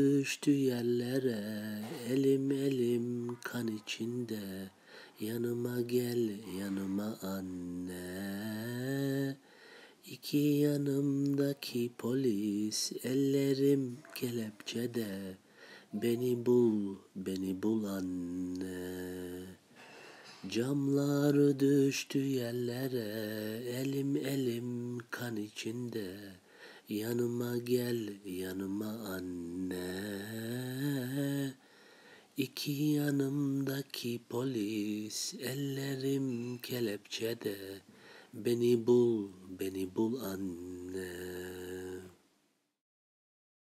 Düştü yerlere elim elim kan içinde Yanıma gel yanıma anne İki yanımdaki polis ellerim kelepçede Beni bul beni bul anne Camlar düştü yerlere elim elim kan içinde Yanıma gel yanıma anne önüne İki yanımdaki polis ellerim kelepçede Beni bul, beni bul anne